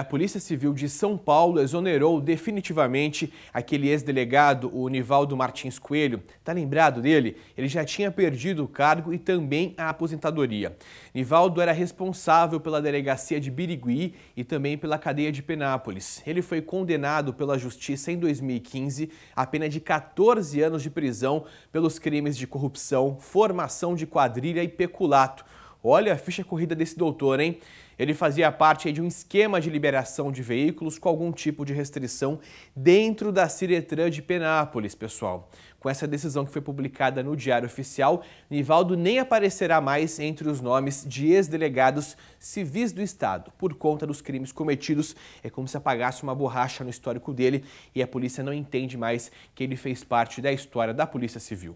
A Polícia Civil de São Paulo exonerou definitivamente aquele ex-delegado, o Nivaldo Martins Coelho. Tá lembrado dele? Ele já tinha perdido o cargo e também a aposentadoria. Nivaldo era responsável pela delegacia de Birigui e também pela cadeia de Penápolis. Ele foi condenado pela justiça em 2015 à pena de 14 anos de prisão pelos crimes de corrupção, formação de quadrilha e peculato. Olha a ficha corrida desse doutor, hein? Ele fazia parte de um esquema de liberação de veículos com algum tipo de restrição dentro da Ciretran de Penápolis, pessoal. Com essa decisão que foi publicada no Diário Oficial, Nivaldo nem aparecerá mais entre os nomes de ex-delegados civis do Estado por conta dos crimes cometidos. É como se apagasse uma borracha no histórico dele e a polícia não entende mais que ele fez parte da história da Polícia Civil.